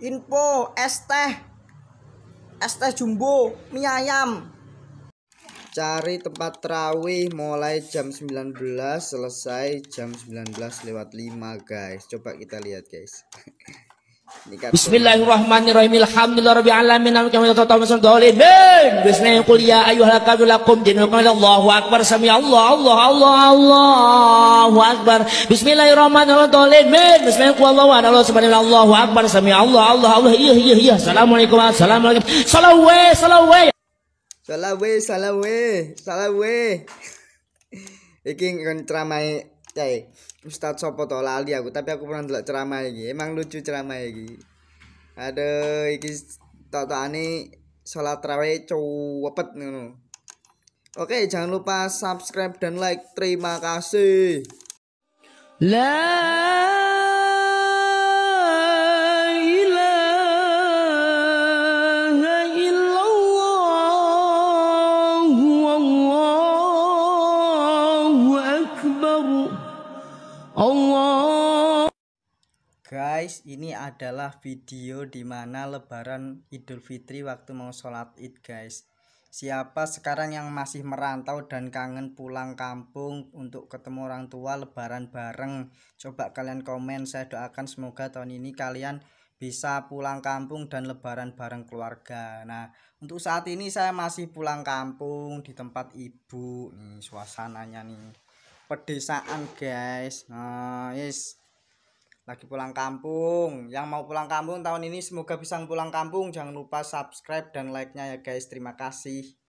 info es teh es teh jumbo mie ayam cari tempat terawih mulai jam 19 selesai jam 19 lewat 5 guys coba kita lihat guys Bismillahirrahmanirrahim. Alhamdulillahirabbil alamin. Bismillahirrahmanirrahim. Qul ya ayyuhal kafirun lakum dinukum Allahu akbar. Sami Allah Allah Allah Allahu akbar. Bismillahirrahmanirrahim. Bismillahirrahmanirrahim. Qul Allahu ahad Allahu subhanahu Allahu akbar. Sami Allah Allah Allah. Iya iya iya. Assalamualaikum. Assalamualaikum. Salawe salawe. Salah we, salah we, salah we. iki kan ceramai, cai. ustad sapa to lali aku, tapi aku pernah dengar ceramai iki. Emang lucu ceramah iki. Aduh, iki ani salat terawih cowepet nuno. Oke, jangan lupa subscribe dan like. Terima kasih. Lah Allah Guys, ini adalah video dimana lebaran Idul Fitri waktu mau sholat id guys Siapa sekarang yang masih merantau dan kangen pulang kampung untuk ketemu orang tua lebaran bareng Coba kalian komen, saya doakan semoga tahun ini kalian bisa pulang kampung dan lebaran bareng keluarga Nah, untuk saat ini saya masih pulang kampung di tempat ibu nih suasananya nih pedesaan guys nah yes lagi pulang kampung yang mau pulang kampung tahun ini semoga bisa pulang kampung jangan lupa subscribe dan like nya ya guys terima kasih